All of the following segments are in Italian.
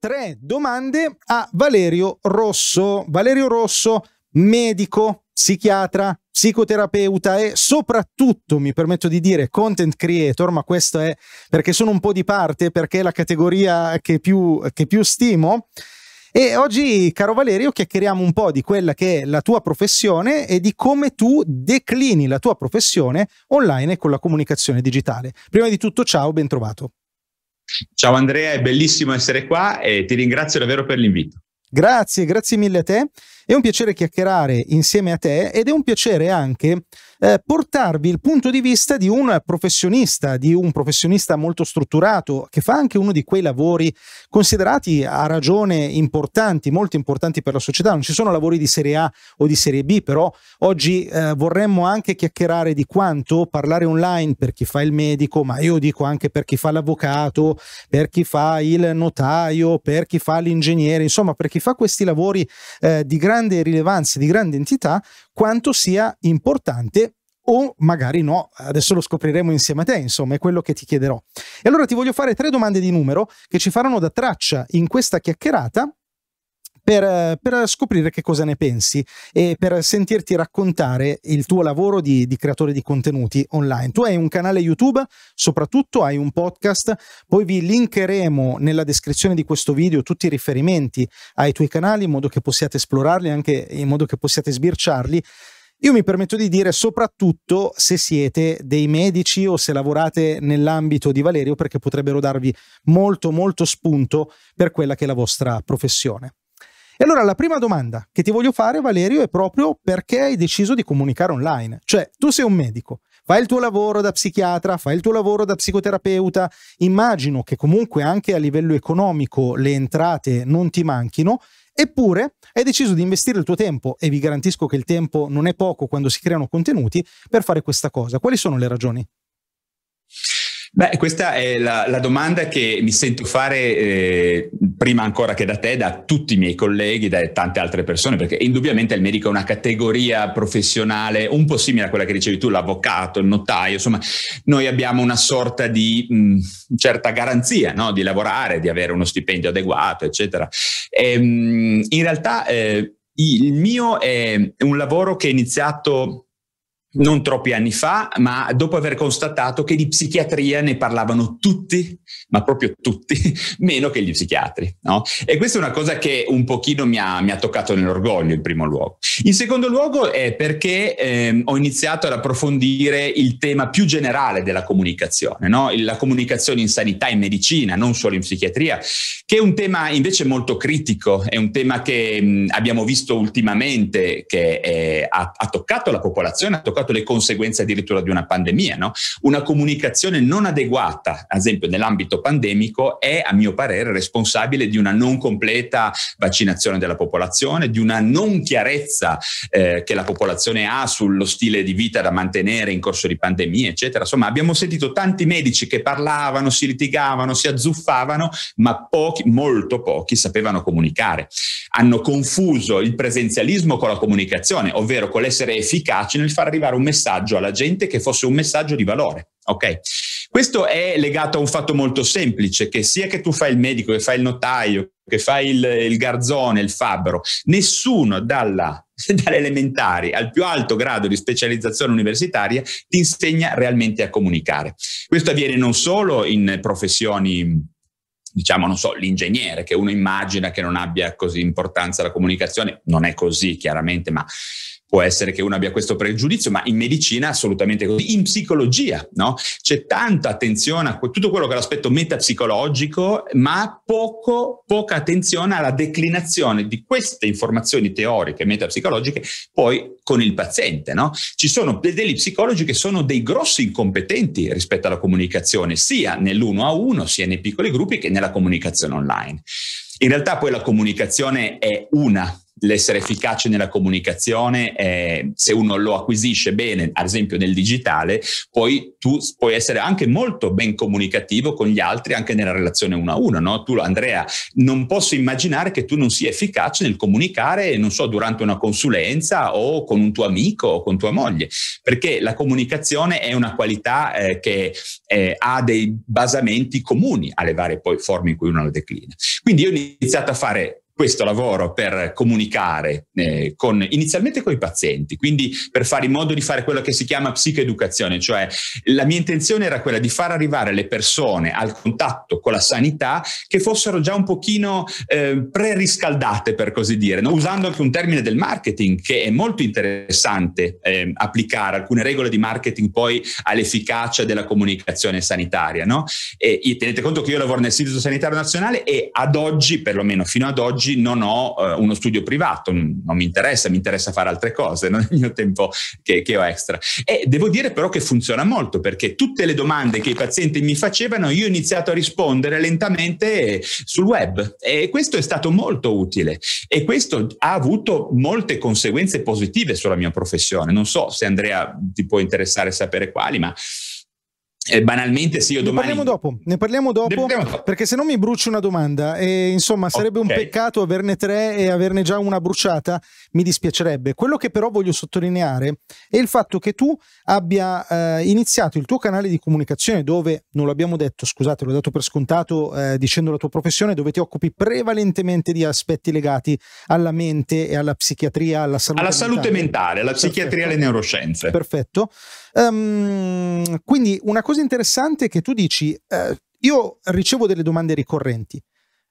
tre domande a Valerio Rosso. Valerio Rosso, medico, psichiatra, psicoterapeuta e soprattutto, mi permetto di dire, content creator, ma questo è perché sono un po' di parte, perché è la categoria che più, che più stimo. E oggi, caro Valerio, chiacchieriamo un po' di quella che è la tua professione e di come tu declini la tua professione online con la comunicazione digitale. Prima di tutto, ciao, ben trovato. Ciao Andrea, è bellissimo essere qua e ti ringrazio davvero per l'invito. Grazie, grazie mille a te. È un piacere chiacchierare insieme a te ed è un piacere anche eh, portarvi il punto di vista di un professionista, di un professionista molto strutturato che fa anche uno di quei lavori considerati a ragione importanti, molto importanti per la società. Non ci sono lavori di serie A o di serie B, però oggi eh, vorremmo anche chiacchierare di quanto parlare online per chi fa il medico, ma io dico anche per chi fa l'avvocato, per chi fa il notaio, per chi fa l'ingegnere, insomma per chi fa questi lavori eh, di grande grande rilevanza, di grande entità, quanto sia importante o magari no, adesso lo scopriremo insieme a te, insomma, è quello che ti chiederò. E allora ti voglio fare tre domande di numero che ci faranno da traccia in questa chiacchierata per, per, scoprire che cosa ne pensi e per sentirti raccontare il tuo lavoro di, di, creatore di contenuti online. Tu hai un canale YouTube, soprattutto hai un podcast, poi vi linkeremo nella descrizione di questo video tutti i riferimenti ai tuoi canali in modo che possiate esplorarli, anche in modo che possiate sbirciarli. Io mi permetto di dire soprattutto se siete dei medici o se lavorate nell'ambito di Valerio perché potrebbero darvi molto molto spunto per quella che è la vostra professione. E allora la prima domanda che ti voglio fare, Valerio, è proprio perché hai deciso di comunicare online. Cioè, tu sei un medico, fai il tuo lavoro da psichiatra, fai il tuo lavoro da psicoterapeuta, immagino che comunque anche a livello economico le entrate non ti manchino, Eppure hai deciso di investire il tuo tempo, e vi garantisco che il tempo non è poco quando si creano contenuti, per fare questa cosa. Quali sono le ragioni? Beh, questa è la, la domanda che mi sento fare eh, prima ancora che da te, da tutti i miei colleghi, da tante altre persone, perché indubbiamente il medico è una categoria professionale un po' simile a quella che ricevi tu, l'avvocato, il notaio, insomma, noi abbiamo una sorta di mh, mm, certa garanzia no? di lavorare, di avere uno stipendio adeguato, eccetera. E, ehm, mh, in realtà eh, il mio è un lavoro che è iniziato non troppi anni fa, ma dopo aver constatato che di psichiatria ne parlavano tutti, ma proprio tutti, meno che gli psichiatri. No? E questa è una cosa che un pochino mi ha, mi ha, toccato nell'orgoglio in primo luogo. In secondo luogo è perché eh, ho iniziato ad approfondire il tema più generale della comunicazione, no? la comunicazione in sanità, in medicina, non solo in psichiatria, che è un tema invece molto critico, è un tema che mh, abbiamo visto ultimamente che eh, ha, ha toccato la popolazione, ha toccato provocato le conseguenze addirittura di una pandemia. No? Una comunicazione non adeguata, ad esempio nell'ambito pandemico, è a mio parere responsabile di una non completa vaccinazione della popolazione, di una non chiarezza eh, che la popolazione ha sullo stile di vita da mantenere in corso di pandemia, eccetera. Insomma, abbiamo sentito tanti medici che parlavano, si litigavano, si azzuffavano, ma pochi, molto pochi sapevano comunicare. Hanno confuso il presenzialismo con la comunicazione, ovvero con l'essere efficaci nel far arrivare arrivare un messaggio alla gente che fosse un messaggio di valore. Okay? Questo è legato a un fatto molto semplice, che sia che tu fai il medico, che fai il notaio, che fai il, il garzone, il fabbro, nessuno dalla dalle elementari al più alto grado di specializzazione universitaria, ti insegna realmente a comunicare. Questo avviene non solo in professioni diciamo, non so, l'ingegnere che uno immagina che non abbia così importanza la comunicazione, non è così chiaramente, ma può essere che uno abbia questo pregiudizio, ma in medicina assolutamente così, in psicologia, no? C'è tanta attenzione a tutto quello che è l'aspetto metapsicologico, ma poco, poca attenzione alla declinazione di queste informazioni teoriche, metapsicologiche, poi con il paziente, no? Ci sono degli psicologi che sono dei grossi incompetenti rispetto alla comunicazione, sia nell'uno a uno, sia nei piccoli gruppi che nella comunicazione online. In realtà poi la comunicazione è una l'essere efficace nella comunicazione, eh, se uno lo acquisisce bene, ad esempio nel digitale, poi tu puoi essere anche molto ben comunicativo con gli altri anche nella relazione uno a uno. No? Tu, Andrea, non posso immaginare che tu non sia efficace nel comunicare, non so, durante una consulenza o con un tuo amico o con tua moglie, perché la comunicazione è una qualità eh, che eh, ha dei basamenti comuni alle varie poi forme in cui uno lo declina. Quindi io ho iniziato a fare questo lavoro per comunicare eh, con, inizialmente con i pazienti, quindi per fare in modo di fare quello che si chiama psicoeducazione, cioè la mia intenzione era quella di far arrivare le persone al contatto con la sanità che fossero già un pochino eh, preriscaldate, per così dire, no? usando anche un termine del marketing che è molto interessante eh, applicare alcune regole di marketing poi all'efficacia della comunicazione sanitaria. No? E, tenete conto che io lavoro nel Istituto Sanitario Nazionale e ad oggi, perlomeno fino ad oggi, oggi non ho eh, uno studio privato, non mi interessa, mi interessa fare altre cose non è il mio tempo che, che ho extra. E devo dire però che funziona molto perché tutte le domande che i pazienti mi facevano io ho iniziato a rispondere lentamente sul web e questo è stato molto utile e questo ha avuto molte conseguenze positive sulla mia professione. Non so se Andrea ti può interessare sapere quali, ma... Eh, banalmente sì, io domani... Ne parliamo dopo, ne parliamo dopo, ne parliamo perché se no mi brucio una domanda e insomma sarebbe okay. un peccato averne tre e averne già una bruciata, mi dispiacerebbe. Quello che però voglio sottolineare è il fatto che tu abbia eh, iniziato il tuo canale di comunicazione dove, non l'abbiamo detto, scusate, l'ho dato per scontato eh, dicendo la tua professione, dove ti occupi prevalentemente di aspetti legati alla mente e alla psichiatria, alla salute alla mentale. salute mentale, alla psichiatria e alle neuroscienze. Perfetto. Um, quindi una cosa cosa interessante è che tu dici, eh, io ricevo delle domande ricorrenti.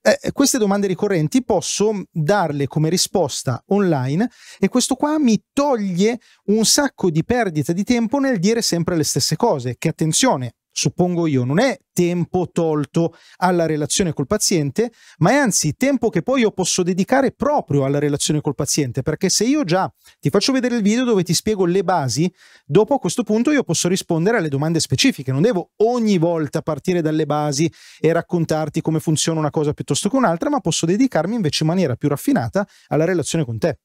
Eh, queste domande ricorrenti posso darle come risposta online e questo qua mi toglie un sacco di perdita di tempo nel dire sempre le stesse cose, che attenzione, suppongo io, non è tempo tolto alla relazione col paziente, ma è anzi tempo che poi io posso dedicare proprio alla relazione col paziente, perché se io già ti faccio vedere il video dove ti spiego le basi, dopo a questo punto io posso rispondere alle domande specifiche, non devo ogni volta partire dalle basi e raccontarti come funziona una cosa piuttosto che un'altra, ma posso dedicarmi invece in maniera più raffinata alla relazione con te.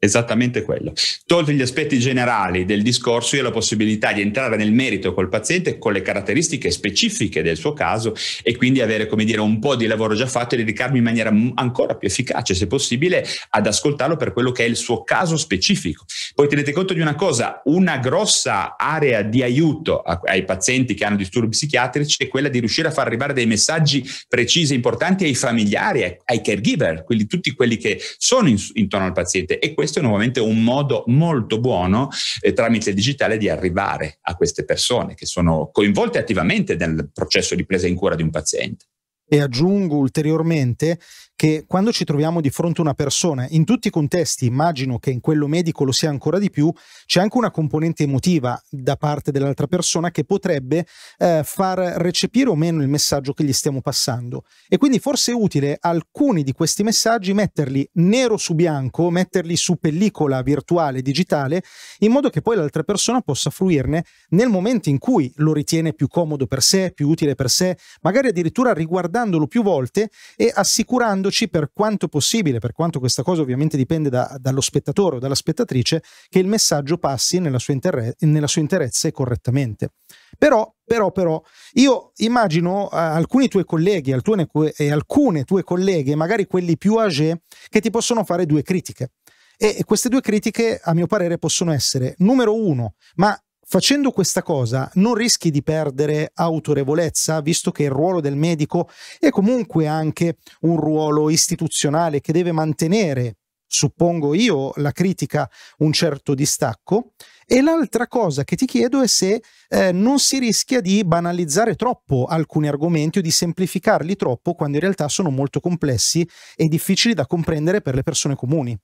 Esattamente quello. Tolti gli aspetti generali del discorso, io ho la possibilità di entrare nel merito col paziente con le caratteristiche specifiche del suo caso e quindi avere, come dire, un po' di lavoro già fatto e dedicarmi in maniera ancora più efficace, se possibile, ad ascoltarlo per quello che è il suo caso specifico. Poi tenete conto di una cosa, una grossa area di aiuto ai pazienti che hanno disturbi psichiatrici è quella di riuscire a far arrivare dei messaggi precisi e importanti ai familiari, ai caregiver, quindi tutti quelli che sono in, intorno al paziente e questo questo è nuovamente un modo molto buono eh, tramite il digitale di arrivare a queste persone che sono coinvolte attivamente nel processo di presa in cura di un paziente. E aggiungo ulteriormente che quando ci troviamo di fronte a una persona, in tutti i contesti, immagino che in quello medico lo sia ancora di più, c'è anche una componente emotiva da parte dell'altra persona che potrebbe eh, far recepire o meno il messaggio che gli stiamo passando. E quindi forse è utile alcuni di questi messaggi metterli nero su bianco, metterli su pellicola virtuale, digitale, in modo che poi l'altra persona possa fruirne nel momento in cui lo ritiene più comodo per sé, più utile per sé, magari addirittura riguardando riguardandolo più volte e assicurandoci per quanto possibile, per quanto questa cosa ovviamente dipende da, dallo spettatore o dalla spettatrice, che il messaggio passi nella sua, interre- nella sua interezza e correttamente. Però, però, però, io immagino eh, alcuni tuoi colleghi alcune, e alcune tue colleghe, magari quelli più age, che ti possono fare due critiche. E queste due critiche, a mio parere, possono essere, numero uno, ma Facendo questa cosa non rischi di perdere autorevolezza, visto che il ruolo del medico è comunque anche un ruolo istituzionale che deve mantenere, suppongo io, la critica un certo distacco. E l'altra cosa che ti chiedo è se eh, non si rischia di banalizzare troppo alcuni argomenti o di semplificarli troppo quando in realtà sono molto complessi e difficili da comprendere per le persone comuni.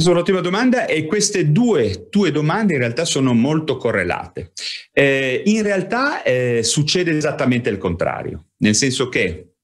Questa è un'ottima domanda e queste due tue domande in realtà sono molto correlate. Eh, in realtà eh, succede esattamente il contrario, nel senso che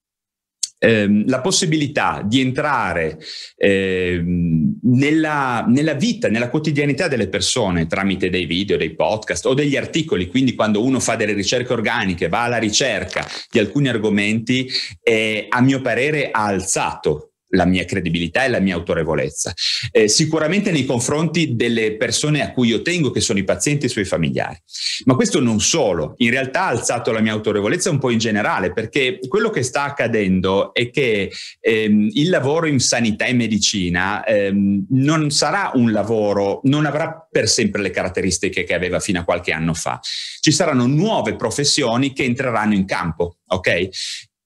ehm, la possibilità di entrare ehm, nella, nella, vita, nella quotidianità delle persone tramite dei video, dei podcast o degli articoli, quindi quando uno fa delle ricerche organiche, va alla ricerca di alcuni argomenti, eh, a mio parere ha alzato la mia credibilità e la mia autorevolezza. Eh, sicuramente nei confronti delle persone a cui io tengo, che sono i pazienti e i suoi familiari. Ma questo non solo, in realtà ha alzato la mia autorevolezza un po' in generale, perché quello che sta accadendo è che ehm, il lavoro in sanità e medicina ehm, non sarà un lavoro, non avrà per sempre le caratteristiche che aveva fino a qualche anno fa. Ci saranno nuove professioni che entreranno in campo, ok?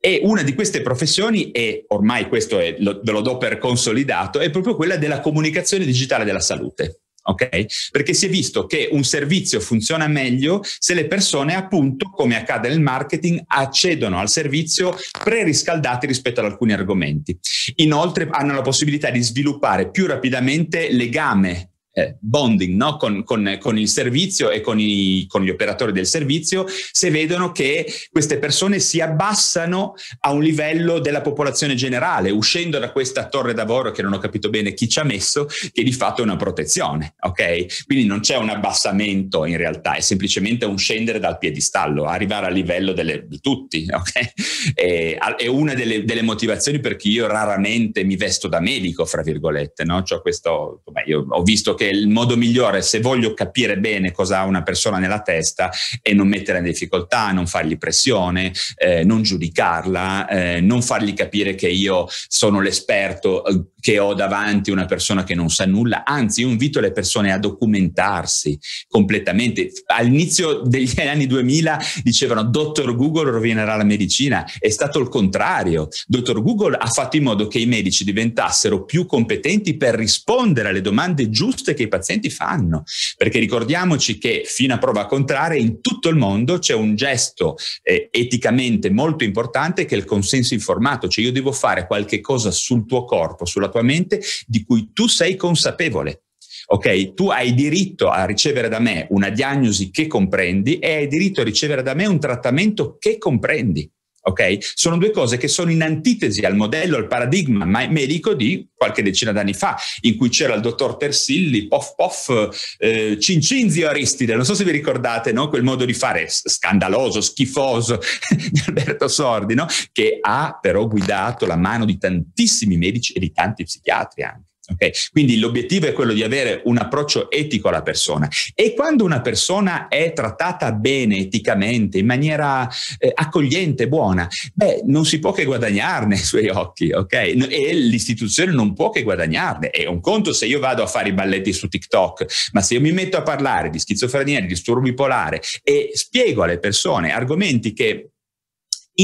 E una di queste professioni, e ormai questo è, lo, ve lo do per consolidato, è proprio quella della comunicazione digitale della salute. Okay? Perché si è visto che un servizio funziona meglio se le persone, appunto, come accade nel marketing, accedono al servizio preriscaldati rispetto ad alcuni argomenti. Inoltre hanno la possibilità di sviluppare più rapidamente legame eh, bonding no? con, con, con, il servizio e con, i, con, gli operatori del servizio se vedono che queste persone si abbassano a un livello della popolazione generale, uscendo da questa torre d'avoro che non ho capito bene chi ci ha messo, che di fatto è una protezione. ok Quindi non c'è un abbassamento in realtà, è semplicemente un scendere dal piedistallo, arrivare al livello delle, di tutti. ok E, è una delle, delle, motivazioni per cui io raramente mi vesto da medico, fra virgolette. No? Cioè questo, beh, io ho visto che che il modo migliore, se voglio capire bene cosa ha una persona nella testa, è non metterla in difficoltà, non fargli pressione, eh, non giudicarla, eh, non fargli capire che io sono l'esperto eh, che ho davanti una persona che non sa nulla, anzi io invito le persone a documentarsi completamente. All'inizio degli anni 2000 dicevano dottor Google rovinerà la medicina, è stato il contrario. Dottor Google ha fatto in modo che i medici diventassero più competenti per rispondere alle domande giuste che i pazienti fanno, perché ricordiamoci che fino a prova contraria in tutto il mondo c'è un gesto eh, eticamente molto importante che è il consenso informato, cioè io devo fare qualche cosa sul tuo corpo, sulla tua mente di cui tu sei consapevole. Ok, tu hai diritto a ricevere da me una diagnosi che comprendi e hai diritto a ricevere da me un trattamento che comprendi ok? Sono due cose che sono in antitesi al modello, al paradigma medico di qualche decina d'anni fa, in cui c'era il dottor Tersilli, pof pof, eh, Cincin Aristide, non so se vi ricordate no? quel modo di fare scandaloso, schifoso di Alberto Sordi, no? che ha però guidato la mano di tantissimi medici e di tanti psichiatri anche. Okay? Quindi l'obiettivo è quello di avere un approccio etico alla persona e quando una persona è trattata bene eticamente, in maniera eh, accogliente, buona, beh, non si può che guadagnarne i suoi occhi, ok? E l'istituzione non può che guadagnarne. È un conto se io vado a fare i balletti su TikTok, ma se io mi metto a parlare di schizofrenia, di disturbo bipolare e spiego alle persone argomenti che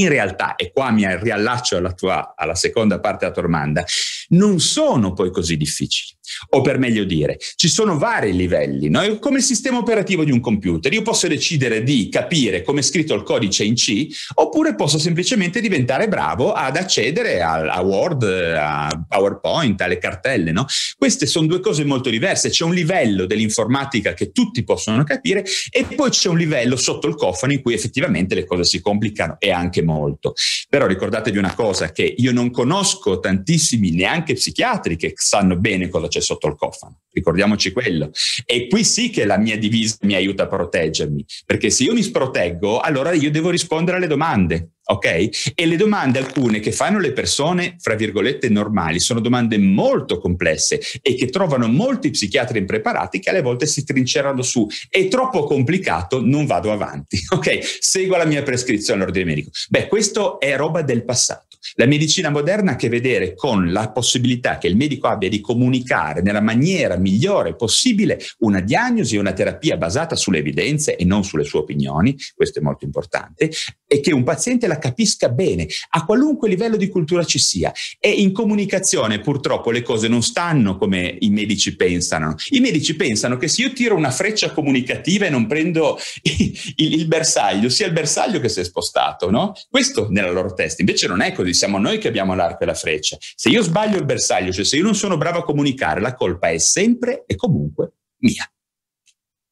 in realtà, e qua mi riallaccio alla, tua, alla seconda parte della tua domanda, non sono poi così difficili o per meglio dire, ci sono vari livelli, no? come il sistema operativo di un computer. Io posso decidere di capire come è scritto il codice in C, oppure posso semplicemente diventare bravo ad accedere a, a Word, a PowerPoint, alle cartelle, no? Queste sono due cose molto diverse. C'è un livello dell'informatica che tutti possono capire e poi c'è un livello sotto il cofano in cui effettivamente le cose si complicano e anche molto. Però ricordatevi una cosa che io non conosco tantissimi neanche psichiatri che sanno bene cosa c'è c'è sotto il cofano. Ricordiamoci quello. E qui sì che la mia divisa mi aiuta a proteggermi, perché se io mi sproteggo, allora io devo rispondere alle domande. Ok? E le domande, alcune che fanno le persone, fra virgolette, normali, sono domande molto complesse e che trovano molti psichiatri impreparati che alle volte si trincerano su. È troppo complicato, non vado avanti. Ok? Seguo la mia prescrizione all'ordine medico. Beh, questo è roba del passato. La medicina moderna ha a che vedere con la possibilità che il medico abbia di comunicare nella maniera migliore possibile una diagnosi e una terapia basata sulle evidenze e non sulle sue opinioni, questo è molto importante, e che un paziente la capisca bene, a qualunque livello di cultura ci sia. E in comunicazione purtroppo le cose non stanno come i medici pensano. I medici pensano che se io tiro una freccia comunicativa e non prendo il, il bersaglio, sia il bersaglio che si è spostato, no? Questo nella loro testa. Invece non è così, siamo noi che abbiamo l'arco e la freccia. Se io sbaglio il bersaglio, cioè se io non sono bravo a comunicare, la colpa è sempre e comunque mia.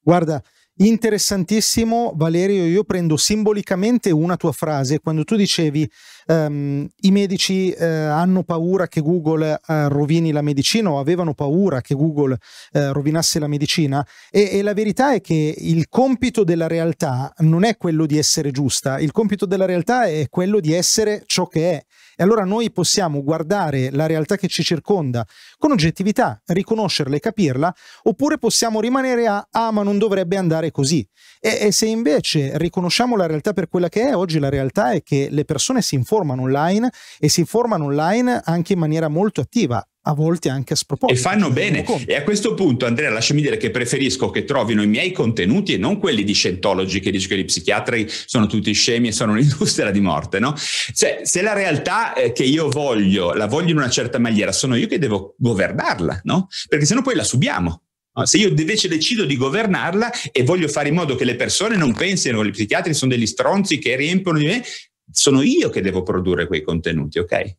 Guarda, Interessantissimo, Valerio. Io prendo simbolicamente una tua frase quando tu dicevi um, i medici uh, hanno paura che Google uh, rovini la medicina o avevano paura che Google uh, rovinasse la medicina. E, e, la verità è che il compito della realtà non è quello di essere giusta, il compito della realtà è quello di essere ciò che è. E allora noi possiamo guardare la realtà che ci circonda con oggettività, riconoscerla e capirla, oppure possiamo rimanere a ah, ma non dovrebbe andare fare così. E, e, se invece riconosciamo la realtà per quella che è, oggi la realtà è che le persone si informano online e si informano online anche in maniera molto attiva. A volte anche a sproposito. E fanno bene. E a questo punto, Andrea, lasciami dire che preferisco che trovino i miei contenuti e non quelli di scientologi che dice che gli psichiatri sono tutti scemi e sono un'industria di morte, no? Cioè, se la realtà che io voglio, la voglio in una certa maniera, sono io che devo governarla, no? Perché sennò poi la subiamo. Ah, se io invece decido di governarla e voglio fare in modo che le persone non pensino che gli psichiatri sono degli stronzi che riempiono di me, sono io che devo produrre quei contenuti, ok?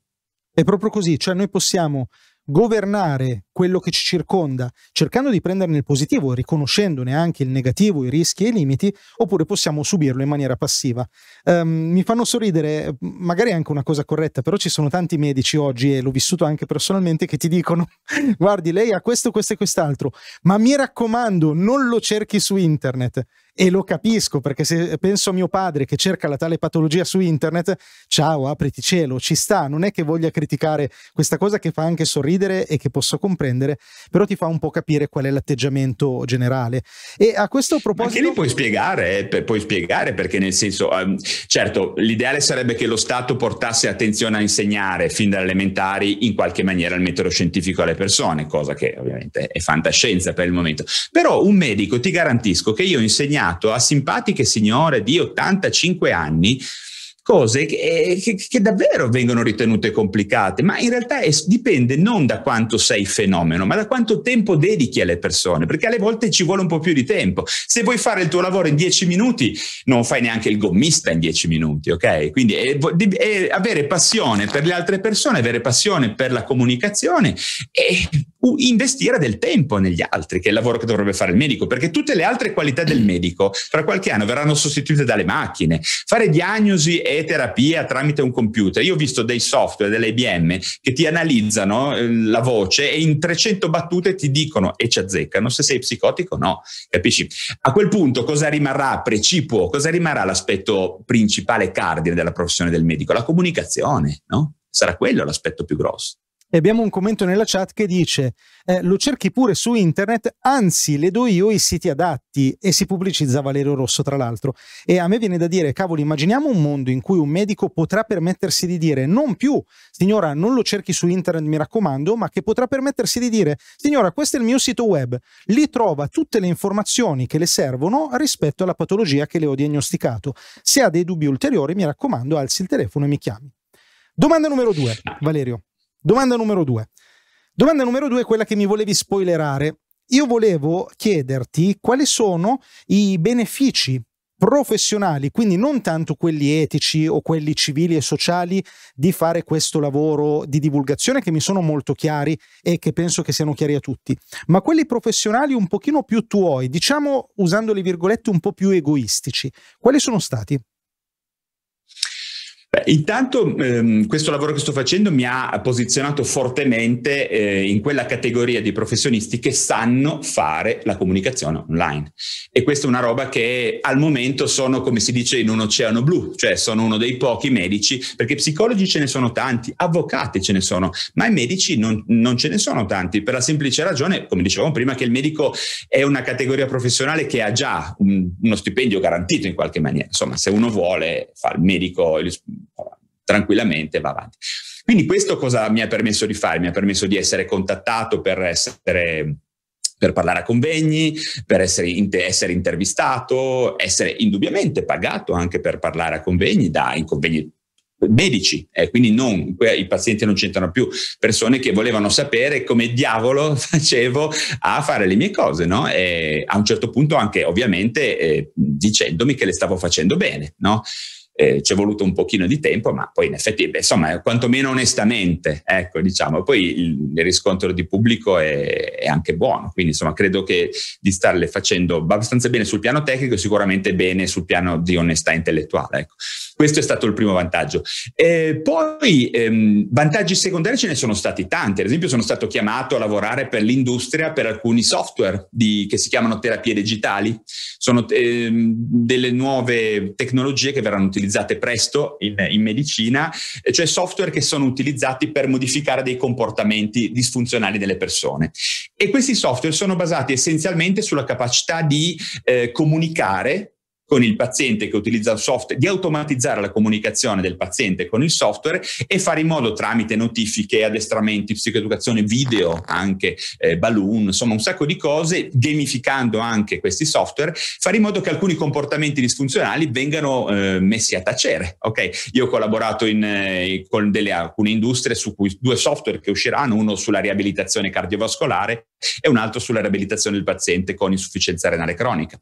È proprio così, cioè noi possiamo governare quello che ci circonda, cercando di prenderne il positivo, riconoscendone anche il negativo, i rischi e i limiti, oppure possiamo subirlo in maniera passiva. Um, mi fanno sorridere, magari è anche una cosa corretta, però ci sono tanti medici oggi, e l'ho vissuto anche personalmente, che ti dicono, guardi, lei ha questo, questo e quest'altro, ma mi raccomando, non lo cerchi su internet e lo capisco perché se penso a mio padre che cerca la tale patologia su internet, ciao, apriti cielo, ci sta, non è che voglia criticare questa cosa che fa anche sorridere e che posso comprendere, però ti fa un po' capire qual è l'atteggiamento generale. E a questo proposito... Perché li puoi spiegare, eh, puoi spiegare perché nel senso, um, certo, l'ideale sarebbe che lo Stato portasse attenzione a insegnare fin dalle elementari in qualche maniera il metodo scientifico alle persone, cosa che ovviamente è fantascienza per il momento, però un medico ti garantisco che io insegnare accompagnato a simpatiche signore di 85 anni cose che, eh, che, che, davvero vengono ritenute complicate, ma in realtà es- dipende non da quanto sei fenomeno, ma da quanto tempo dedichi alle persone, perché alle volte ci vuole un po' più di tempo. Se vuoi fare il tuo lavoro in dieci minuti, non fai neanche il gommista in dieci minuti, ok? Quindi è, eh, è eh, avere passione per le altre persone, avere passione per la comunicazione e investire del tempo negli altri, che è il lavoro che dovrebbe fare il medico, perché tutte le altre qualità del medico fra qualche anno verranno sostituite dalle macchine. Fare diagnosi e e terapia tramite un computer. Io ho visto dei software, dell'IBM che ti analizzano eh, la voce e in 300 battute ti dicono e ci azzeccano se sei psicotico o no, capisci? A quel punto cosa rimarrà precipuo? Cosa rimarrà l'aspetto principale cardine della professione del medico? La comunicazione, no? Sarà quello l'aspetto più grosso. E abbiamo un commento nella chat che dice: eh, Lo cerchi pure su internet, anzi, le do io i siti adatti. E si pubblicizza Valerio Rosso, tra l'altro. E a me viene da dire: cavolo, immaginiamo un mondo in cui un medico potrà permettersi di dire non più, signora, non lo cerchi su internet, mi raccomando, ma che potrà permettersi di dire, signora, questo è il mio sito web, lì trova tutte le informazioni che le servono rispetto alla patologia che le ho diagnosticato. Se ha dei dubbi ulteriori, mi raccomando, alzi il telefono e mi chiami. Domanda numero due, Valerio. Domanda numero due. Domanda numero due è quella che mi volevi spoilerare. Io volevo chiederti quali sono i benefici professionali, quindi non tanto quelli etici o quelli civili e sociali, di fare questo lavoro di divulgazione che mi sono molto chiari e che penso che siano chiari a tutti, ma quelli professionali un pochino più tuoi, diciamo usando le virgolette un po' più egoistici. Quali sono stati? Beh, intanto ehm, questo lavoro che sto facendo mi ha posizionato fortemente eh, in quella categoria di professionisti che sanno fare la comunicazione online. E questa è una roba che al momento sono, come si dice, in un oceano blu, cioè sono uno dei pochi medici, perché psicologi ce ne sono tanti, avvocati ce ne sono, ma i medici non, non ce ne sono tanti, per la semplice ragione, come dicevamo prima, che il medico è una categoria professionale che ha già un, uno stipendio garantito in qualche maniera. Insomma, se uno vuole fa il medico, il, tranquillamente va avanti. Quindi questo cosa mi ha permesso di fare? Mi ha permesso di essere contattato per essere per parlare a convegni, per essere, inter- essere, intervistato, essere indubbiamente pagato anche per parlare a convegni, da in convegni medici, eh, quindi non, i pazienti non c'entrano più, persone che volevano sapere come diavolo facevo a fare le mie cose, no? a un certo punto anche ovviamente eh, dicendomi che le stavo facendo bene, no? eh, ci è voluto un pochino di tempo, ma poi in effetti, beh, insomma, eh, quantomeno onestamente, ecco, diciamo, poi il, il riscontro di pubblico è, è, anche buono, quindi insomma credo che di starle facendo abbastanza bene sul piano tecnico e sicuramente bene sul piano di onestà intellettuale, ecco. Questo è stato il primo vantaggio. E poi ehm, vantaggi secondari ce ne sono stati tanti, ad esempio sono stato chiamato a lavorare per l'industria per alcuni software di, che si chiamano terapie digitali, sono ehm, delle nuove tecnologie che verranno utilizzate utilizzate presto in, in medicina, cioè software che sono utilizzati per modificare dei comportamenti disfunzionali delle persone. E questi software sono basati essenzialmente sulla capacità di eh, comunicare con il paziente che utilizza il software, di automatizzare la comunicazione del paziente con il software e fare in modo tramite notifiche, addestramenti, psicoeducazione, video, anche eh, balloon, insomma un sacco di cose, gamificando anche questi software, fare in modo che alcuni comportamenti disfunzionali vengano eh, messi a tacere. Okay? Io ho collaborato in, eh, con delle, alcune industrie su cui due software che usciranno, uno sulla riabilitazione cardiovascolare e un altro sulla riabilitazione del paziente con insufficienza renale cronica.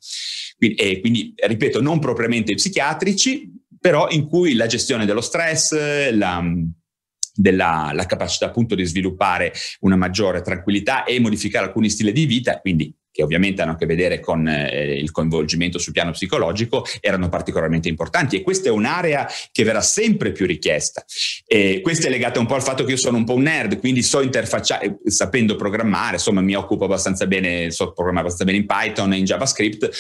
Quindi, eh, quindi ripeto, non propriamente psichiatrici, però in cui la gestione dello stress, la, mm, della la capacità appunto di sviluppare una maggiore tranquillità e modificare alcuni stili di vita, quindi che ovviamente hanno a che vedere con eh, il coinvolgimento sul piano psicologico, erano particolarmente importanti e questa è un'area che verrà sempre più richiesta. E questo è legato un po' al fatto che io sono un po' un nerd, quindi so interfacciare, eh, sapendo programmare, insomma mi occupo abbastanza bene, so programmare abbastanza bene in Python e in JavaScript,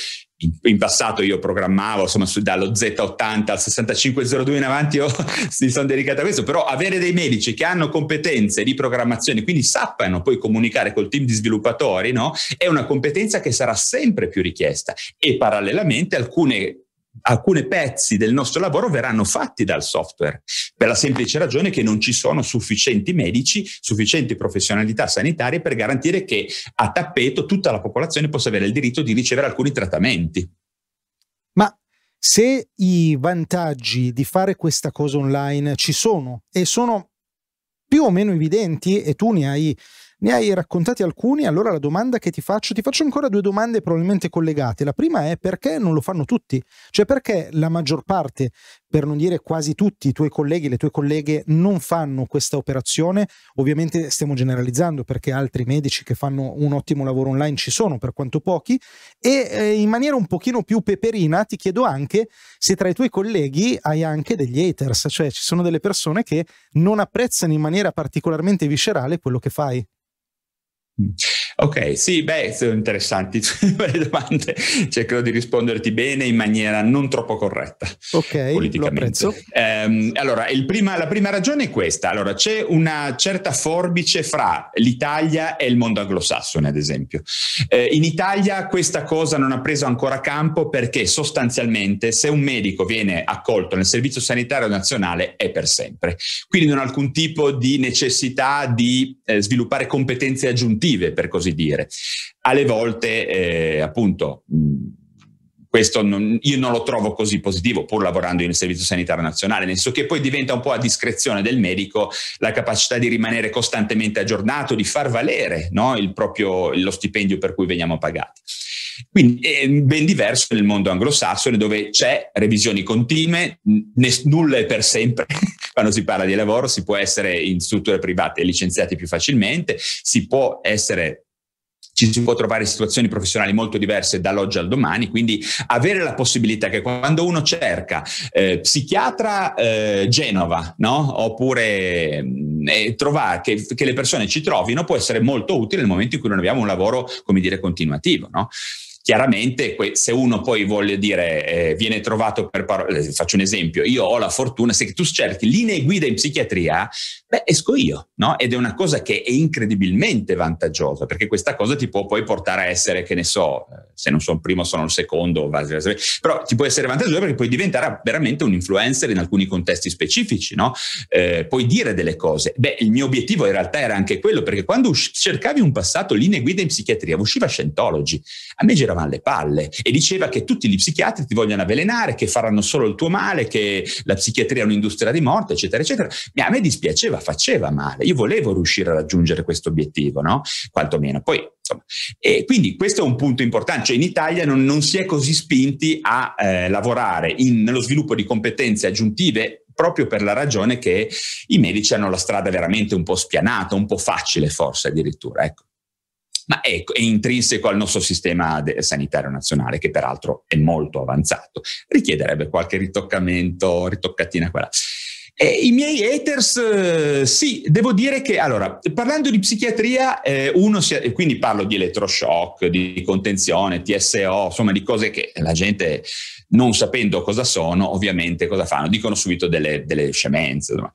in, passato io programmavo, insomma, su, dallo Z80 al 6502 in avanti io mi sono dedicato a questo, però avere dei medici che hanno competenze di programmazione, quindi sappiano poi comunicare col team di sviluppatori, no? È una competenza che sarà sempre più richiesta e parallelamente alcune alcuni pezzi del nostro lavoro verranno fatti dal software, per la semplice ragione che non ci sono sufficienti medici, sufficienti professionalità sanitarie per garantire che a tappeto tutta la popolazione possa avere il diritto di ricevere alcuni trattamenti. Ma se i vantaggi di fare questa cosa online ci sono e sono più o meno evidenti e tu ne hai ne hai raccontati alcuni, allora la domanda che ti faccio, ti faccio ancora due domande probabilmente collegate. La prima è perché non lo fanno tutti? Cioè perché la maggior parte, per non dire quasi tutti, i tuoi colleghi, le tue colleghe non fanno questa operazione? Ovviamente stiamo generalizzando perché altri medici che fanno un ottimo lavoro online ci sono, per quanto pochi, e eh, in maniera un pochino più peperina ti chiedo anche se tra i tuoi colleghi hai anche degli haters, cioè ci sono delle persone che non apprezzano in maniera particolarmente viscerale quello che fai. Mm. Ok, sì, beh, sono interessanti le domande. Cercherò di risponderti bene in maniera non troppo corretta. Ok, politicamente. Ehm, allora, prima, la prima ragione è questa. Allora, c'è una certa forbice fra l'Italia e il mondo anglosassone, ad esempio. Eh, in Italia questa cosa non ha preso ancora campo perché sostanzialmente se un medico viene accolto nel Servizio Sanitario Nazionale è per sempre. Quindi non ha alcun tipo di necessità di eh, sviluppare competenze aggiuntive, per così così dire. Alle volte, eh, appunto, mm, questo non, io non lo trovo così positivo, pur lavorando nel Servizio Sanitario Nazionale, nel senso che poi diventa un po' a discrezione del medico la capacità di rimanere costantemente aggiornato, di far valere no, proprio, lo stipendio per cui veniamo pagati. Quindi è mm, ben diverso nel mondo anglosassone dove c'è revisioni continue, ness- nulla è per sempre. Quando si parla di lavoro si può essere in strutture private licenziati più facilmente, si può essere ci si può trovare in situazioni professionali molto diverse dall'oggi al domani, quindi avere la possibilità che quando uno cerca eh, psichiatra eh, Genova, no? oppure mm, eh, trovare, che, che, le persone ci trovino può essere molto utile nel momento in cui non abbiamo un lavoro, come dire, continuativo. No? Chiaramente se uno poi voglio dire eh, viene trovato per parole, eh, faccio un esempio, io ho la fortuna, se tu cerchi linee guida in psichiatria, beh esco io, no? Ed è una cosa che è incredibilmente vantaggiosa perché questa cosa ti può poi portare a essere, che ne so, eh, se non sono il primo sono il secondo, però ti può essere vantaggiosa perché puoi diventare veramente un influencer in alcuni contesti specifici, no? Eh, puoi dire delle cose. Beh, il mio obiettivo in realtà era anche quello perché quando cercavi un passato linee guida in psichiatria usciva Scientology, a me c'era giravano le palle e diceva che tutti gli psichiatri ti vogliono avvelenare, che faranno solo il tuo male, che la psichiatria è un'industria di morte, eccetera, eccetera. Ma a me dispiaceva, faceva male. Io volevo riuscire a raggiungere questo obiettivo, no? Quantomeno. Poi, insomma. E quindi questo è un punto importante. Cioè in Italia non, non si è così spinti a eh, lavorare in, nello sviluppo di competenze aggiuntive proprio per la ragione che i medici hanno la strada veramente un po' spianata, un po' facile forse addirittura. Ecco ma è, è intrinseco al nostro sistema de- sanitario nazionale, che peraltro è molto avanzato. Richiederebbe qualche ritoccamento, ritoccatina qua. Eh, I miei haters, eh, sì, devo dire che, allora, parlando di psichiatria, eh, uno si, quindi parlo di elettroshock, di contenzione, TSO, insomma di cose che la gente, non sapendo cosa sono, ovviamente cosa fanno? Dicono subito delle, delle scemenze. Insomma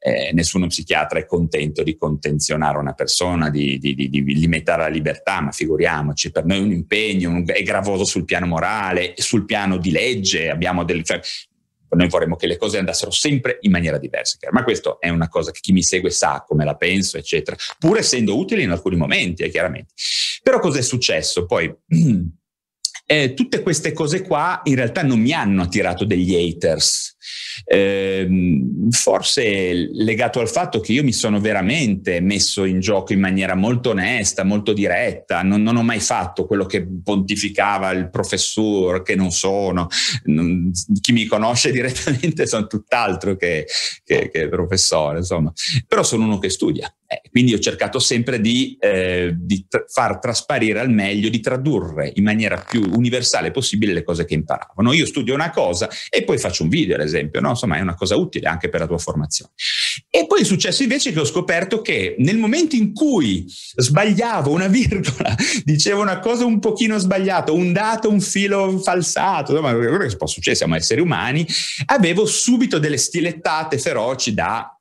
eh, nessuno psichiatra è contento di contenzionare una persona, di, di, di, di, limitare la libertà, ma figuriamoci, per noi è un impegno, un, è gravoso sul piano morale, sul piano di legge, abbiamo del, cioè, noi vorremmo che le cose andassero sempre in maniera diversa, ma questo è una cosa che chi mi segue sa come la penso, eccetera, pur essendo utile in alcuni momenti, eh, chiaramente. Però cos'è successo? Poi... Eh, tutte queste cose qua in realtà non mi hanno attirato degli haters, eh, forse legato al fatto che io mi sono veramente messo in gioco in maniera molto onesta, molto diretta, non, non ho mai fatto quello che pontificava il professor, che non sono, non, chi mi conosce direttamente sono tutt'altro che, che, che professore, insomma, però sono uno che studia. Eh, quindi ho cercato sempre di, eh, di tra- far trasparire al meglio, di tradurre in maniera più universale possibile le cose che imparavo. io studio una cosa e poi faccio un video, ad esempio esempio, no? insomma è una cosa utile anche per la tua formazione. E poi è successo invece che ho scoperto che nel momento in cui sbagliavo una virgola, dicevo una cosa un pochino sbagliata, un dato, un filo falsato, insomma, quello che può succedere, siamo esseri umani, avevo subito delle stilettate feroci da,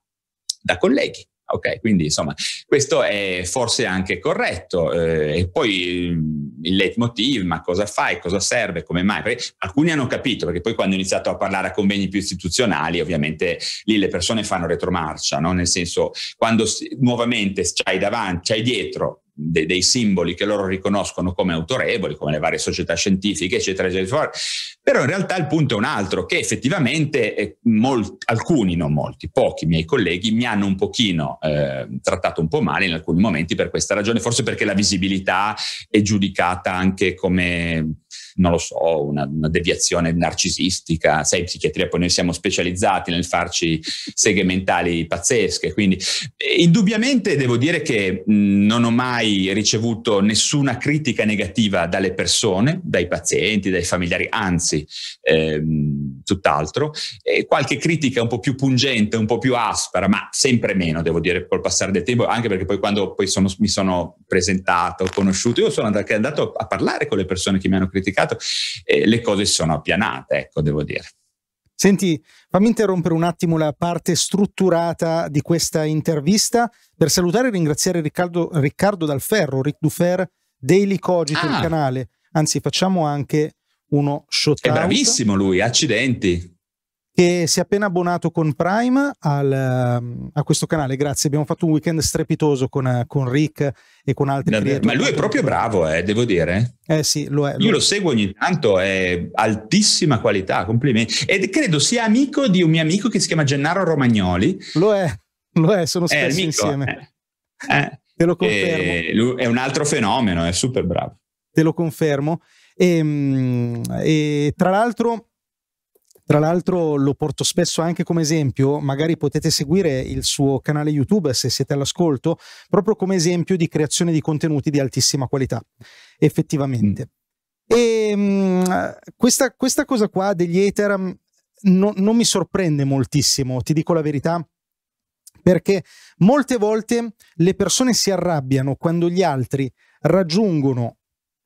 da colleghi. Ok, quindi insomma, questo è forse anche corretto. Eh, e poi mm, il leitmotiv, ma cosa fai, cosa serve, come mai? Perché alcuni hanno capito, perché poi quando ho iniziato a parlare a convegni più istituzionali, ovviamente lì le persone fanno retromarcia, no? nel senso quando si, nuovamente c'hai davanti, c'hai dietro de, dei simboli che loro riconoscono come autorevoli, come le varie società scientifiche, eccetera, eccetera. Però in realtà il punto è un altro, che effettivamente eh, molti, alcuni, non molti, pochi miei colleghi mi hanno un pochino eh, trattato un po' male in alcuni momenti per questa ragione, forse perché la visibilità è giudicata anche come non lo so, una, una deviazione narcisistica, sai, in psichiatria poi noi siamo specializzati nel farci seghe mentali pazzesche, quindi eh, indubbiamente devo dire che non ho mai ricevuto nessuna critica negativa dalle persone, dai pazienti, dai familiari, anzi, ehm, tutt'altro, e qualche critica un po' più pungente, un po' più aspra, ma sempre meno, devo dire, col passare del tempo, anche perché poi quando poi sono, mi sono presentato, conosciuto, io sono andato a parlare con le persone che mi hanno criticato, mercato, le cose sono appianate, ecco, devo dire. Senti, fammi interrompere un attimo la parte strutturata di questa intervista per salutare e ringraziare Riccardo, Riccardo Dalferro, Ric Dufer, Daily Cogito, ah. il canale. Anzi, facciamo anche uno shot È bravissimo lui, accidenti che si è appena abbonato con Prime al, a questo canale. Grazie, abbiamo fatto un weekend strepitoso con, con Rick e con altri Davvero, Ma lui è proprio bravo, eh, devo dire. Eh sì, lo è. Lo Io è. lo seguo ogni tanto, è altissima qualità, complimenti. E credo sia amico di un mio amico che si chiama Gennaro Romagnoli. Lo è, lo è, sono spesso è amico, insieme. Eh, eh. Te lo confermo. Eh, è un altro fenomeno, è super bravo. Te lo confermo. E, ehm, e tra l'altro tra l'altro lo porto spesso anche come esempio, magari potete seguire il suo canale YouTube se siete all'ascolto, proprio come esempio di creazione di contenuti di altissima qualità, effettivamente. Mm. E ehm, mh, questa, questa, cosa qua degli Ether mm, no, non mi sorprende moltissimo, ti dico la verità perché molte volte le persone si arrabbiano quando gli altri raggiungono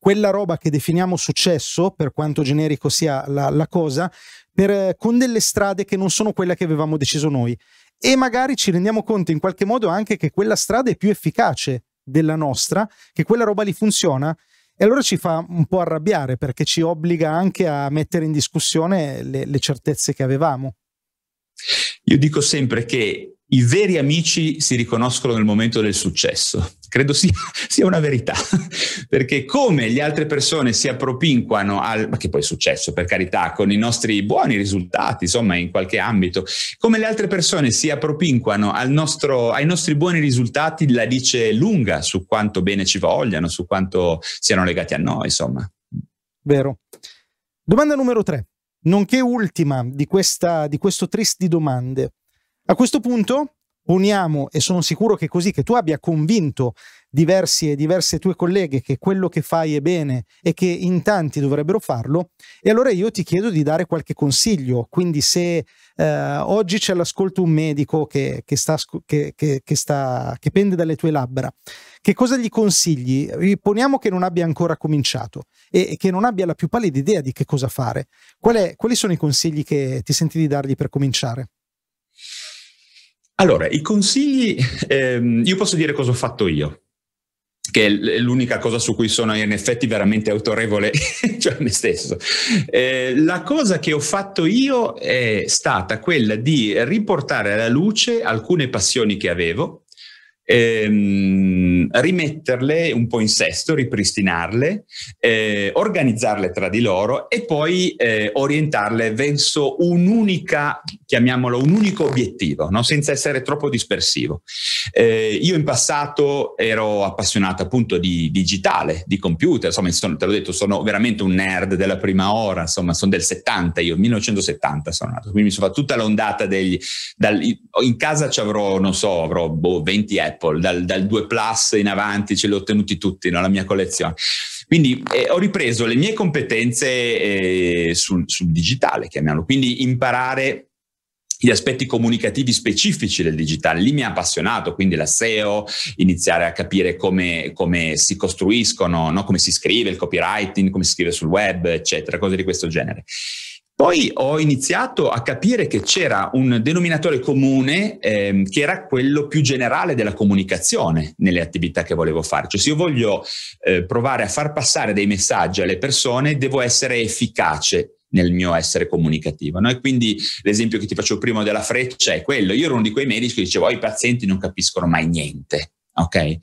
quella roba che definiamo successo, per quanto generico sia la, la cosa, per, eh, con delle strade che non sono quelle che avevamo deciso noi. E magari ci rendiamo conto in qualche modo anche che quella strada è più efficace della nostra, che quella roba lì funziona. E allora ci fa un po' arrabbiare perché ci obbliga anche a mettere in discussione le, le certezze che avevamo. Io dico sempre che i veri amici si riconoscono nel momento del successo credo sia, sia una verità, perché come le altre persone si appropinquano al, ma che poi è successo per carità, con i nostri buoni risultati, insomma in qualche ambito, come le altre persone si appropinquano nostro, ai nostri buoni risultati la dice lunga su quanto bene ci vogliano, su quanto siano legati a noi, insomma. Vero. Domanda numero tre, nonché ultima di, questa, di questo tris di domande. A questo punto poniamo, e sono sicuro che così, che tu abbia convinto diversi e diverse tue colleghe che quello che fai è bene e che in tanti dovrebbero farlo, e allora io ti chiedo di dare qualche consiglio. Quindi se eh, oggi c'è all'ascolto un medico che, che, sta, che, che, sta, che pende dalle tue labbra, che cosa gli consigli? Riponiamo che non abbia ancora cominciato e, e, che non abbia la più pallida idea di che cosa fare. Qual è, quali sono i consigli che ti senti di dargli per cominciare? Allora, i consigli, ehm, io posso dire cosa ho fatto io, che è l'unica cosa su cui sono in effetti veramente autorevole, cioè me stesso. Eh, la cosa che ho fatto io è stata quella di riportare alla luce alcune passioni che avevo, ehm, rimetterle un po' in sesto, ripristinarle, eh, organizzarle tra di loro e poi eh, orientarle verso un'unica, chiamiamolo, un unico obiettivo, no? senza essere troppo dispersivo. Eh, io in passato ero appassionato appunto di digitale, di computer, insomma, sono, te l'ho detto, sono veramente un nerd della prima ora, insomma, sono del 70, io 1970 sono nato, quindi mi sono fatto tutta l'ondata degli... Dal, in casa ci avrò, non so, avrò boh, 20 anni Apple, dal, dal 2 Plus in avanti ce li ho ottenuti tutti, nella mia collezione. Quindi eh, ho ripreso le mie competenze eh, sul, sul digitale, chiamiamolo, quindi imparare gli aspetti comunicativi specifici del digitale. Lì mi ha appassionato, quindi la SEO, iniziare a capire come, come si costruiscono, no? come si scrive il copywriting, come si scrive sul web, eccetera, cose di questo genere. Poi ho iniziato a capire che c'era un denominatore comune ehm, che era quello più generale della comunicazione nelle attività che volevo fare. Cioè se io voglio eh, provare a far passare dei messaggi alle persone, devo essere efficace nel mio essere comunicativo. No? E quindi l'esempio che ti faccio prima della freccia è quello. Io ero uno di quei medici che dicevo, oh, i pazienti non capiscono mai niente. Ok?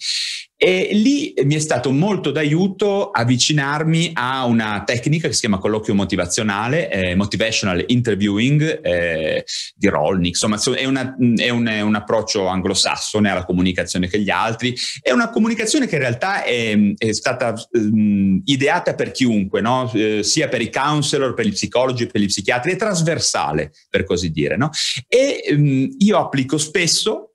E lì mi è stato molto d'aiuto avvicinarmi a una tecnica che si chiama colloquio motivazionale, eh, motivational interviewing eh, di Rolnick. Insomma, è, una, è, un, è, un, approccio anglosassone alla comunicazione che gli altri. È una comunicazione che in realtà è, è stata um, ideata per chiunque, no? eh, sia per i counselor, per gli psicologi, per gli psichiatri, è trasversale per così dire. No? E um, io applico spesso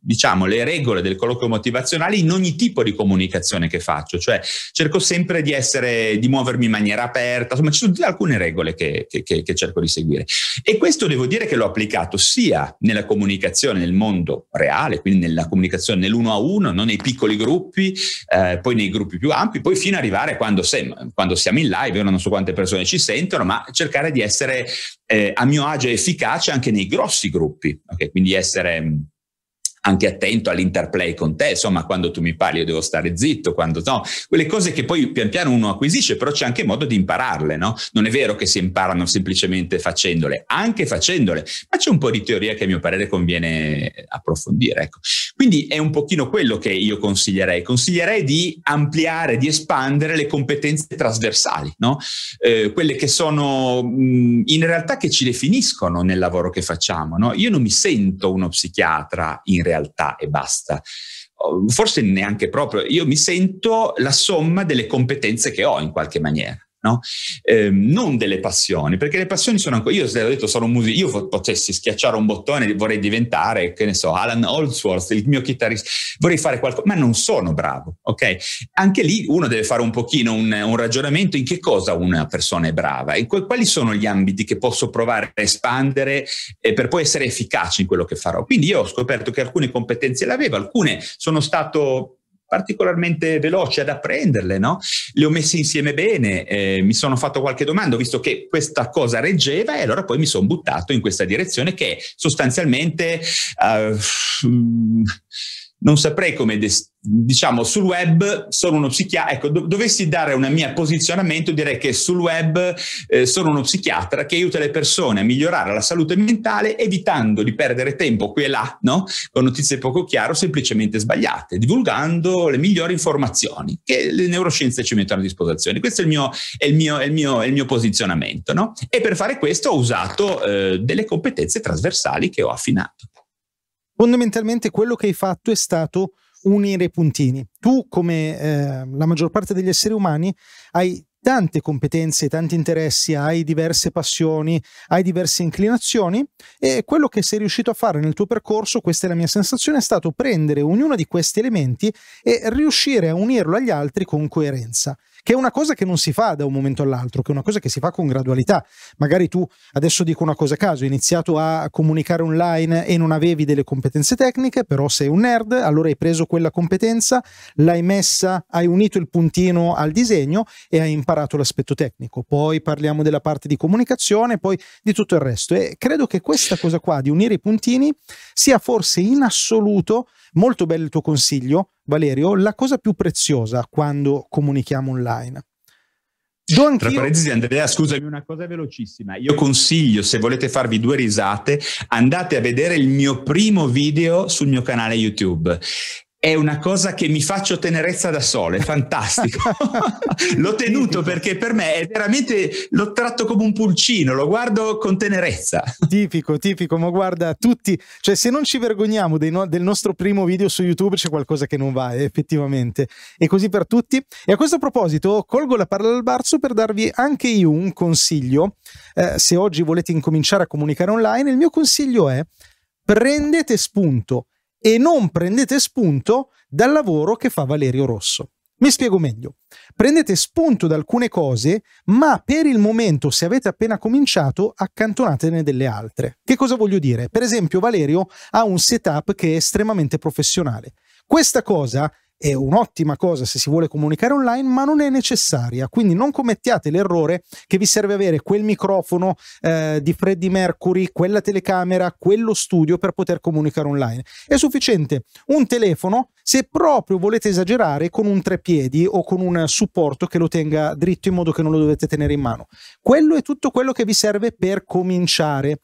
diciamo, le regole del colloquio motivazionale in ogni tipo di comunicazione che faccio, cioè cerco sempre di, essere, di muovermi in maniera aperta, insomma ci sono alcune regole che, che, che, che, cerco di seguire e questo devo dire che l'ho applicato sia nella comunicazione nel mondo reale, quindi nella comunicazione nell'uno a uno, non nei piccoli gruppi, eh, poi nei gruppi più ampi, poi fino ad arrivare quando, sem- quando siamo in live, io non so quante persone ci sentono, ma cercare di essere eh, a mio agio efficace anche nei grossi gruppi, okay? quindi essere anche attento all'interplay con te, insomma quando tu mi parli io devo stare zitto, quando no, quelle cose che poi pian piano uno acquisisce, però c'è anche modo di impararle, no? Non è vero che si imparano semplicemente facendole, anche facendole, ma c'è un po' di teoria che a mio parere conviene approfondire, ecco. Quindi è un pochino quello che io consiglierei, consiglierei di ampliare, di espandere le competenze trasversali, no? Eh, quelle che sono mh, in realtà che ci definiscono nel lavoro che facciamo, no? Io non mi sento uno psichiatra in realtà realtà e basta. Oh, forse neanche proprio, io mi sento la somma delle competenze che ho in qualche maniera no? eh, non delle passioni, perché le passioni sono ancora, io se ho detto sono un io potessi schiacciare un bottone vorrei diventare, che ne so, Alan Holdsworth, il mio chitarrista, vorrei fare qualcosa, ma non sono bravo, ok? Anche lì uno deve fare un pochino un, un ragionamento in che cosa una persona è brava, in que- quali sono gli ambiti che posso provare a espandere eh, per poi essere efficace in quello che farò. Quindi io ho scoperto che alcune competenze le avevo, alcune sono stato particolarmente veloce ad apprenderle, no? Le ho messe insieme bene, eh, mi sono fatto qualche domanda, ho visto che questa cosa reggeva e allora poi mi sono buttato in questa direzione che è sostanzialmente... Uh, non saprei come, des- diciamo, sul web sono uno psichiatra, ecco, do- dovessi dare un mio posizionamento, direi che sul web eh, sono uno psichiatra che aiuta le persone a migliorare la salute mentale evitando di perdere tempo qui e là, no? Con notizie poco chiare o semplicemente sbagliate, divulgando le migliori informazioni che le neuroscienze ci mettono a disposizione. Questo è il mio, è il mio, è il mio, è il mio posizionamento, no? E per fare questo ho usato eh, delle competenze trasversali che ho affinato. Fondamentalmente quello che hai fatto è stato unire i puntini. Tu, come eh, la maggior parte degli esseri umani, hai tante competenze, tanti interessi, hai diverse passioni, hai diverse inclinazioni e quello che sei riuscito a fare nel tuo percorso, questa è la mia sensazione, è stato prendere ognuno di questi elementi e riuscire a unirlo agli altri con coerenza, che è una cosa che non si fa da un momento all'altro, che è una cosa che si fa con gradualità. Magari tu, adesso dico una cosa a caso, hai iniziato a comunicare online e non avevi delle competenze tecniche, però sei un nerd, allora hai preso quella competenza, l'hai messa, hai unito il puntino al disegno e hai imparato imparato l'aspetto tecnico, poi parliamo della parte di comunicazione, poi di tutto il resto. E credo che questa cosa qua di unire i puntini sia forse in assoluto molto bello il tuo consiglio, Valerio, la cosa più preziosa quando comunichiamo online. Do Tra parentesi, Andrea, scusami una cosa velocissima. Io consiglio, se volete farvi due risate, andate a vedere il mio primo video sul mio canale YouTube è una cosa che mi faccio tenerezza da sole, fantastico. L'ho tenuto perché per me è veramente, l'ho tratto come un pulcino, lo guardo con tenerezza. Tipico, tipico, ma guarda tutti, cioè se non ci vergogniamo no, del nostro primo video su YouTube c'è qualcosa che non va effettivamente. E così per tutti. E a questo proposito colgo la parola al Barzo per darvi anche io un consiglio. Eh, se oggi volete incominciare a comunicare online, il mio consiglio è prendete spunto e non prendete spunto dal lavoro che fa Valerio Rosso. Mi spiego meglio. Prendete spunto da alcune cose, ma per il momento, se avete appena cominciato, accantonatene delle altre. Che cosa voglio dire? Per esempio, Valerio ha un setup che è estremamente professionale. Questa cosa è un'ottima cosa se si vuole comunicare online, ma non è necessaria. Quindi non commettiate l'errore che vi serve avere quel microfono eh, di Freddie Mercury, quella telecamera, quello studio per poter comunicare online. È sufficiente un telefono, se proprio volete esagerare, con un treppiedi o con un supporto che lo tenga dritto in modo che non lo dovete tenere in mano. Quello è tutto quello che vi serve per cominciare.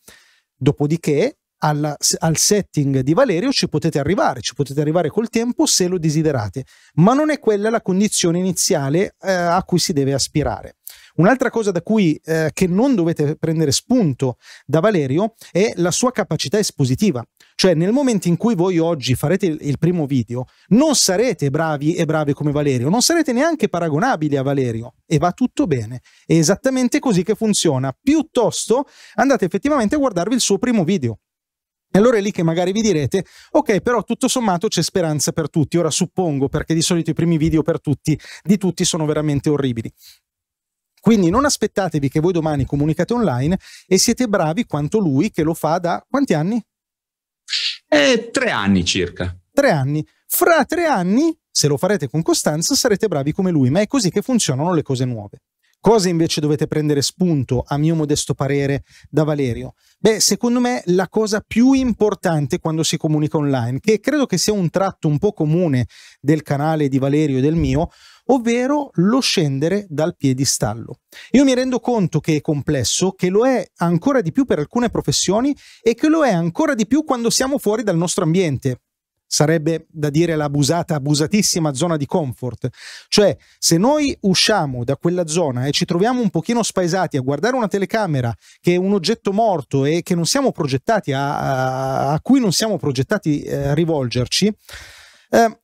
Dopodiché alla, al setting di Valerio ci potete arrivare, ci potete arrivare col tempo se lo desiderate, ma non è quella la condizione iniziale eh, a cui si deve aspirare. Un'altra cosa da cui eh, che non dovete prendere spunto da Valerio è la sua capacità espositiva. Cioè, nel momento in cui voi oggi farete il, il primo video, non sarete bravi e brave come Valerio, non sarete neanche paragonabili a Valerio e va tutto bene. È esattamente così che funziona. Piuttosto andate effettivamente a guardarvi il suo primo video e allora è lì che magari vi direte, ok, però tutto sommato c'è speranza per tutti. Ora suppongo, perché di solito i primi video per tutti, di tutti sono veramente orribili. Quindi non aspettatevi che voi domani comunicate online e siete bravi quanto lui che lo fa da quanti anni? Eh, tre anni circa. Tre anni. Fra tre anni, se lo farete con costanza, sarete bravi come lui, ma è così che funzionano le cose nuove. Cosa invece dovete prendere spunto, a mio modesto parere, da Valerio? Beh, secondo me la cosa più importante quando si comunica online, che credo che sia un tratto un po' comune del canale di Valerio e del mio, ovvero lo scendere dal piedistallo. Io mi rendo conto che è complesso, che lo è ancora di più per alcune professioni e che lo è ancora di più quando siamo fuori dal nostro ambiente sarebbe da dire l'abusata, abusatissima zona di comfort. Cioè, se noi usciamo da quella zona e ci troviamo un pochino spaesati a guardare una telecamera che è un oggetto morto e che non siamo progettati, a, a, a cui non siamo progettati eh, a rivolgerci, eh,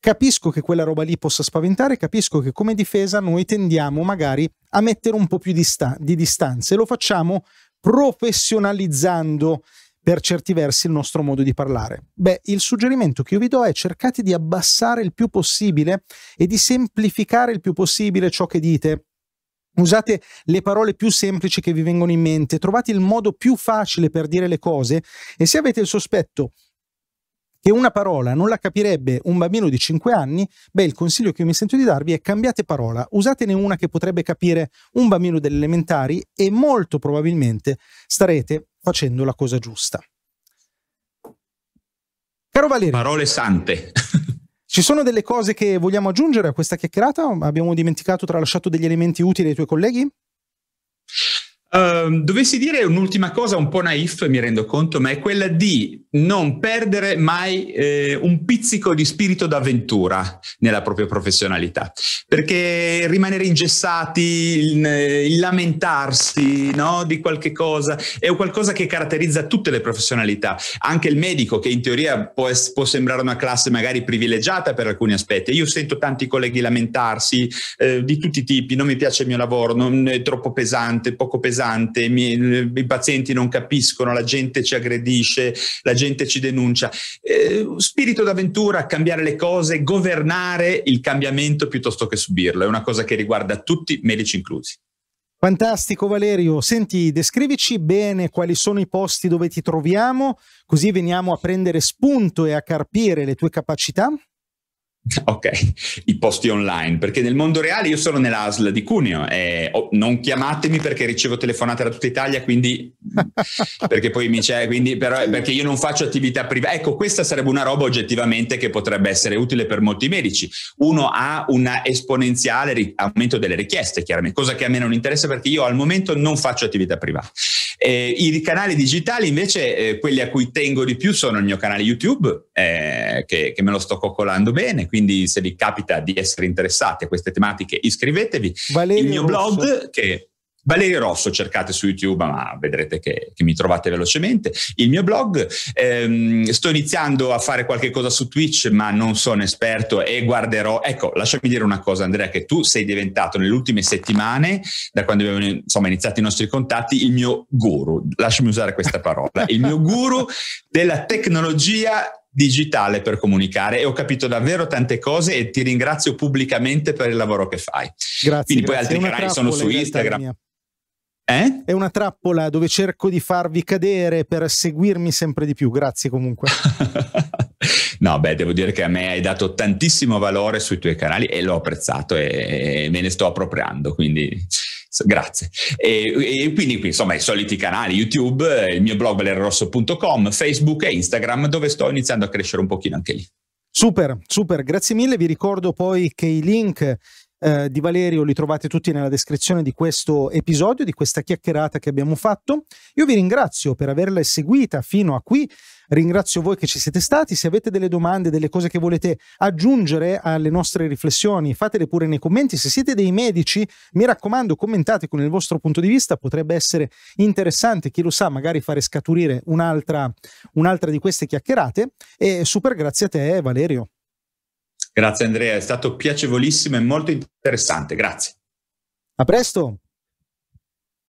capisco che quella roba lì possa spaventare, capisco che come difesa noi tendiamo magari a mettere un po' più di, sta- di distanza e lo facciamo professionalizzando per certi versi il nostro modo di parlare? Beh, il suggerimento che io vi do è cercate di abbassare il più possibile e di semplificare il più possibile ciò che dite. Usate le parole più semplici che vi vengono in mente, trovate il modo più facile per dire le cose e se avete il sospetto che una parola non la capirebbe un bambino di 5 anni, beh, il consiglio che mi sento di darvi è cambiate parola, usatene una che potrebbe capire un bambino delle elementari e molto probabilmente starete facendo la cosa giusta. Caro Valerio. Parole sante. Ci sono delle cose che vogliamo aggiungere a questa chiacchierata? Abbiamo dimenticato, tralasciato degli elementi utili ai tuoi colleghi? Um, dovessi dire un'ultima cosa un po' naif, mi rendo conto, ma è quella di non perdere mai eh, un pizzico di spirito d'avventura nella propria professionalità, perché rimanere ingessati, il, eh, il lamentarsi no, di qualche cosa è qualcosa che caratterizza tutte le professionalità, anche il medico che in teoria può, può sembrare una classe magari privilegiata per alcuni aspetti. Io sento tanti colleghi lamentarsi eh, di tutti i tipi, non mi piace il mio lavoro, non è troppo pesante, poco pesante pesante, i, i pazienti non capiscono, la gente ci aggredisce, la gente ci denuncia. Eh, spirito d'avventura, cambiare le cose, governare il cambiamento piuttosto che subirlo, è una cosa che riguarda tutti, medici inclusi. Fantastico Valerio, senti, descrivici bene quali sono i posti dove ti troviamo, così veniamo a prendere spunto e a carpire le tue capacità. Ok, i posti online, perché nel mondo reale io sono nell'ASL di Cuneo, e non chiamatemi perché ricevo telefonate da tutta Italia, quindi perché poi mi c'è, quindi, però, perché io non faccio attività privata. Ecco, questa sarebbe una roba oggettivamente che potrebbe essere utile per molti medici. Uno ha un esponenziale ri- aumento delle richieste, chiaramente, cosa che a me non interessa perché io al momento non faccio attività privata. Eh, I canali digitali invece, eh, quelli a cui tengo di più sono il mio canale YouTube, eh, che, che, me lo sto coccolando bene. Quindi quindi se vi capita di essere interessati a queste tematiche iscrivetevi. Valerio Il mio blog Rosso. che... Valerio Rosso cercate su YouTube, ma vedrete che, che mi trovate velocemente. Il mio blog, ehm, sto iniziando a fare qualche cosa su Twitch, ma non sono esperto e guarderò. Ecco, lasciami dire una cosa, Andrea, che tu sei diventato nelle ultime settimane, da quando abbiamo insomma, iniziato i nostri contatti, il mio guru, lasciami usare questa parola, il mio guru della tecnologia digitale per comunicare e ho capito davvero tante cose e ti ringrazio pubblicamente per il lavoro che fai. Grazie. Quindi grazie. poi altri canali sono su Instagram. Eh? È una trappola dove cerco di farvi cadere per seguirmi sempre di più. Grazie comunque. No, beh, devo dire che a me hai dato tantissimo valore sui tuoi canali e l'ho apprezzato e, me ne sto appropriando, quindi grazie. E, e quindi qui, insomma, i soliti canali YouTube, il mio blog valerrosso.com, Facebook e Instagram, dove sto iniziando a crescere un pochino anche lì. Super, super, grazie mille. Vi ricordo poi che i link eh, di Valerio li trovate tutti nella descrizione di questo episodio, di questa chiacchierata che abbiamo fatto. Io vi ringrazio per averla seguita fino a qui. Ringrazio voi che ci siete stati. Se avete delle domande, delle cose che volete aggiungere alle nostre riflessioni, fatele pure nei commenti. Se siete dei medici, mi raccomando, commentate con il vostro punto di vista. Potrebbe essere interessante, chi lo sa, magari fare scaturire un'altra, un'altra di queste chiacchierate. E super grazie a te, Valerio. Grazie Andrea, è stato piacevolissimo e molto interessante. Grazie. A presto.